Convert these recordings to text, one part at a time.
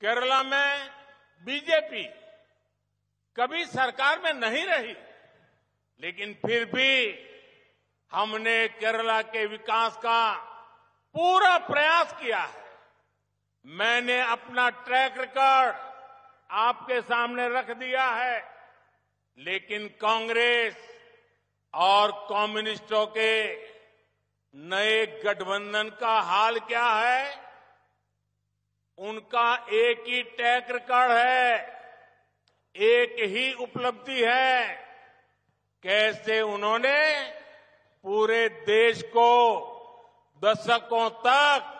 केरला में बीजेपी कभी सरकार में नहीं रही लेकिन फिर भी हमने केरला के विकास का पूरा प्रयास किया है मैंने अपना ट्रैक रिकॉर्ड आपके सामने रख दिया है लेकिन कांग्रेस और कम्युनिस्टों के नए गठबंधन का हाल क्या है उनका एक ही टैक रिकॉर्ड है एक ही उपलब्धि है कैसे उन्होंने पूरे देश को दशकों तक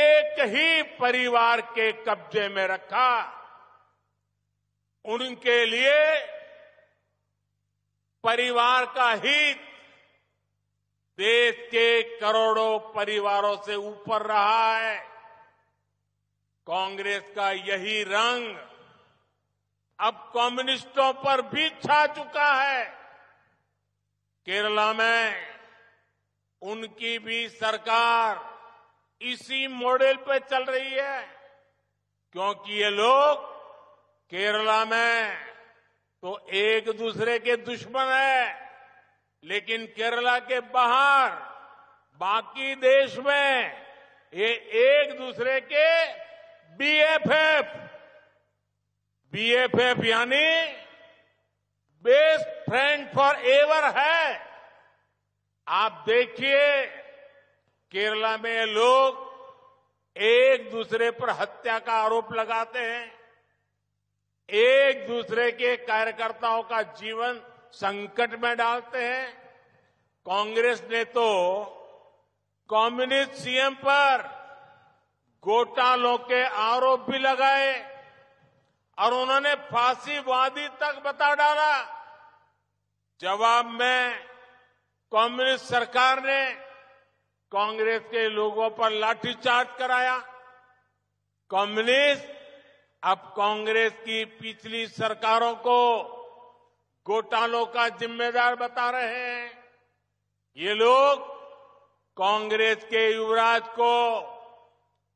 एक ही परिवार के कब्जे में रखा उनके लिए परिवार का हित देश के करोड़ों परिवारों से ऊपर रहा है कांग्रेस का यही रंग अब कम्युनिस्टों पर भी छा चुका है केरला में उनकी भी सरकार इसी मॉडल पे चल रही है क्योंकि ये लोग केरला में तो एक दूसरे के दुश्मन है लेकिन केरला के बाहर बाकी देश में ये एक दूसरे के बीएफएफ बीएफएफ यानी बेस्ट फ्रेंड फॉर एवर है आप देखिए केरला में लोग एक दूसरे पर हत्या का आरोप लगाते हैं एक दूसरे के कार्यकर्ताओं का जीवन संकट में डालते हैं कांग्रेस ने तो कम्युनिस्ट सीएम पर घोटालों के आरोप भी लगाए और उन्होंने फांसीवादी तक बता डाला जवाब में कांग्रेस सरकार ने कांग्रेस के लोगों पर लाठीचार्ज कराया कम्युनिस्ट अब कांग्रेस की पिछली सरकारों को घोटालों का जिम्मेदार बता रहे हैं ये लोग कांग्रेस के युवराज को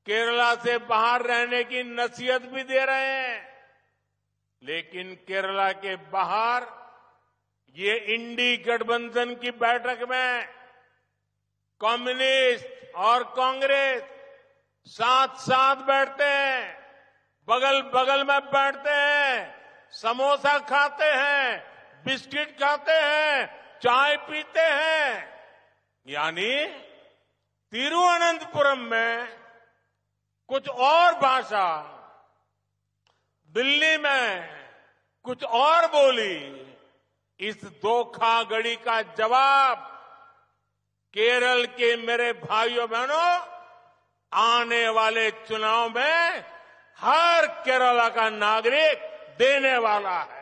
केरला से बाहर रहने की नसीहत भी दे रहे हैं लेकिन केरला के बाहर ये इंडी गठबंधन की बैठक में कम्युनिस्ट और कांग्रेस साथ साथ बैठते हैं बगल बगल में बैठते हैं समोसा खाते हैं बिस्किट खाते हैं चाय पीते हैं यानी तिरुवनंतपुरम में कुछ और भाषा दिल्ली में कुछ और बोली इस धोखाघड़ी का जवाब केरल के मेरे भाइयों बहनों आने वाले चुनाव में हर केरला का नागरिक देने वाला है